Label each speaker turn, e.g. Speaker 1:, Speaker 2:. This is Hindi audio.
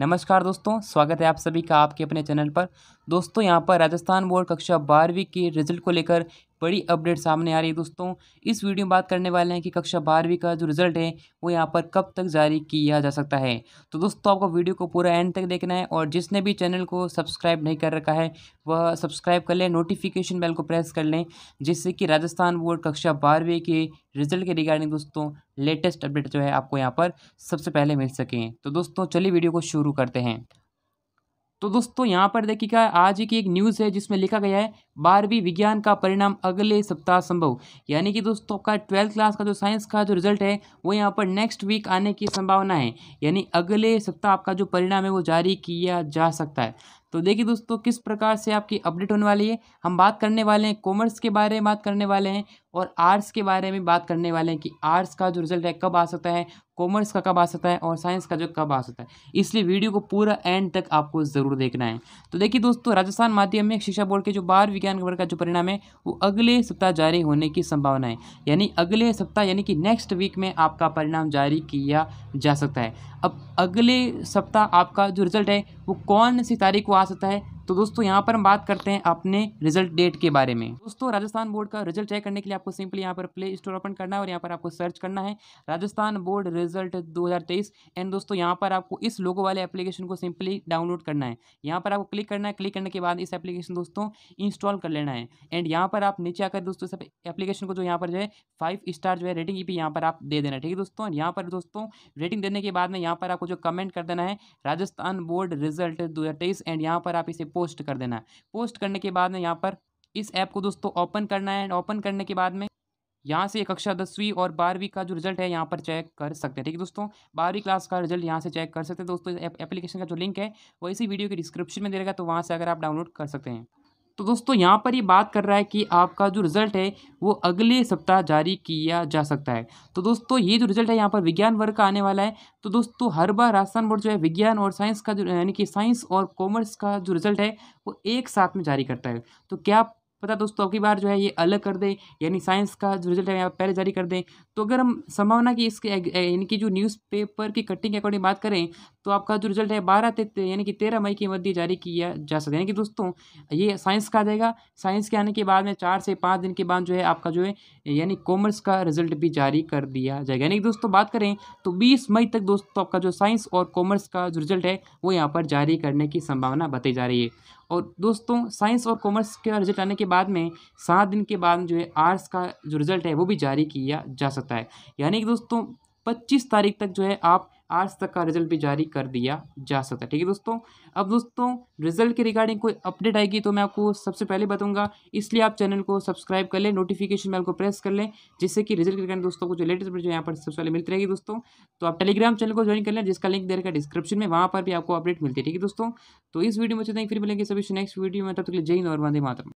Speaker 1: नमस्कार दोस्तों स्वागत है आप सभी का आपके अपने चैनल पर दोस्तों यहाँ पर राजस्थान बोर्ड कक्षा बारहवीं के रिजल्ट को लेकर बड़ी अपडेट सामने आ रही है दोस्तों इस वीडियो में बात करने वाले हैं कि कक्षा बारहवीं का जो रिजल्ट है वो यहाँ पर कब तक जारी किया जा सकता है तो दोस्तों आपको वीडियो को पूरा एंड तक देखना है और जिसने भी चैनल को सब्सक्राइब नहीं कर रखा है वह सब्सक्राइब कर लें नोटिफिकेशन बेल को प्रेस कर लें जिससे कि राजस्थान बोर्ड कक्षा बारहवीं के रिजल्ट के रिगार्डिंग दोस्तों लेटेस्ट अपडेट जो है आपको यहाँ पर सबसे पहले मिल सकें तो दोस्तों चलिए वीडियो को शुरू करते हैं तो दोस्तों यहाँ पर देखिएगा आज की एक न्यूज़ है जिसमें लिखा गया है बारहवीं विज्ञान का परिणाम अगले सप्ताह संभव यानी कि दोस्तों का ट्वेल्थ क्लास का जो साइंस का जो रिजल्ट है वो यहाँ पर नेक्स्ट वीक आने की संभावना है यानी अगले सप्ताह आपका जो परिणाम है वो जारी किया जा सकता है तो देखिए दोस्तों किस प्रकार से आपकी अपडेट होने वाली है हम बात करने वाले हैं कॉमर्स के बारे में बात करने वाले हैं और आर्ट्स के बारे में बात करने वाले हैं कि आर्ट्स का जो रिजल्ट है कब आ सकता है कॉमर्स का कब आ सकता है और साइंस का जो कब आ सकता है इसलिए वीडियो को पूरा एंड तक आपको ज़रूर देखना है तो देखिए दोस्तों राजस्थान माध्यमिक शिक्षा बोर्ड के जो बार विज्ञान वर्ग का जो परिणाम है वो अगले सप्ताह जारी होने की संभावना है यानी अगले सप्ताह यानी कि नेक्स्ट वीक में आपका परिणाम जारी किया जा सकता है अब अगले सप्ताह आपका जो रिजल्ट है वो कौन सी तारीख को पास होता है तो दोस्तों यहाँ पर हम बात करते हैं अपने रिजल्ट डेट के बारे में दोस्तों राजस्थान बोर्ड का रिजल्ट चेक करने के लिए आपको सिंपली यहाँ पर प्ले स्टोर ओपन करना है और यहाँ पर आपको सर्च करना है राजस्थान बोर्ड रिजल्ट 2023 एंड दोस्तों यहाँ पर आपको इस लोगो वाले एप्लीकेशन को सिंपली डाउनलोड करना है यहाँ पर आपको क्लिक करना है क्लिक करने के बाद इस एप्लीकेशन दोस्तों इंस्टॉल कर लेना है एंड यहाँ पर आप नीचे आकर दोस्तों एप्लीकेशन को जो यहाँ पर जो है फाइव स्टार जो है रेटिंग भी यहाँ पर आप दे देना ठीक है दोस्तों यहाँ पर दोस्तों रेटिंग देने के बाद में यहाँ पर आपको जो कमेंट कर देना है राजस्थान बोर्ड रिजल्ट दो एंड यहाँ पर आप इसे पोस्ट कर देना है पोस्ट करने के बाद में यहाँ पर इस ऐप को दोस्तों ओपन करना है एंड ओपन करने के बाद में यहाँ से कक्षा दसवीं और बारहवीं का जो रिजल्ट है यहाँ पर चेक कर सकते हैं ठीक है दोस्तों बारहवीं क्लास का रिजल्ट यहाँ से चेक कर सकते हैं दोस्तों एप्लीकेशन का जो लिंक है वो इसी वीडियो के डिस्क्रिप्शन में दे रहेगा तो वहाँ से अगर आप डाउनलोड कर सकते हैं तो दोस्तों यहाँ पर ये बात कर रहा है कि आपका जो रिजल्ट है वो अगले सप्ताह जारी किया जा सकता है तो दोस्तों ये जो रिजल्ट है यहाँ पर विज्ञान वर्ग का आने वाला है तो दोस्तों हर बार राजस्थान बोर्ड जो है विज्ञान और साइंस का जो यानी कि साइंस और कॉमर्स का जो रिजल्ट है वो एक साथ में जारी करता है तो क्या पता दोस्तों अगली बार जो है ये अलग कर दें यानी साइंस का जो रिजल्ट है यहाँ पहले जारी कर दें तो अगर हम संभावना की इसके इनकी जो न्यूज़पेपर की कटिंग के अकॉर्डिंग बात करें तो आपका जो रिजल्ट है बारह ते यानी कि तेरह मई के मध्य जारी किया जा सकता है यानी कि दोस्तों ये साइंस का आ जाएगा साइंस के आने के बाद में चार से पाँच दिन के बाद जो है आपका जो है यानी कॉमर्स का रिजल्ट भी जारी कर दिया जाएगा यानी कि दोस्तों बात करें तो बीस मई तक दोस्तों आपका जो साइंस और कॉमर्स का जो रिजल्ट है वो यहाँ पर जारी करने की संभावना बताई जा रही है और दोस्तों साइंस और कॉमर्स का रिजल्ट आने के बाद में सात दिन के बाद जो है आर्ट्स का जो रिज़ल्ट है वो भी जारी किया जा सकता है यानी कि दोस्तों पच्चीस तारीख तक जो है आप आज तक का रिजल्ट भी जारी कर दिया जा सकता है ठीक है दोस्तों अब दोस्तों रिजल्ट के रिगार्डिंग कोई अपडेट आएगी तो मैं आपको सबसे पहले बताऊंगा इसलिए आप चैनल को सब्सक्राइब कर लें नोटिफिकेशन बेल को प्रेस कर लें जिससे कि रिजल्ट के रिगार्डिंग दोस्तों को जो लेटेस्ट अपडेट यहाँ पर सबसे पहले मिलती रहेगी दोस्तों तो आप टेलीग्राम चैनल को ज्वाइन कर लें जिसका लिंक दे रखा डिस्क्रिप्शन में वहाँ पर भी आपको अपडेट मिलती है ठीक है दोस्तों तो इस वीडियो में चलते हैं फिर मिलेंगे सभी नेक्स्ट वीडियो में तब तक जय हिंद और वंदे मातम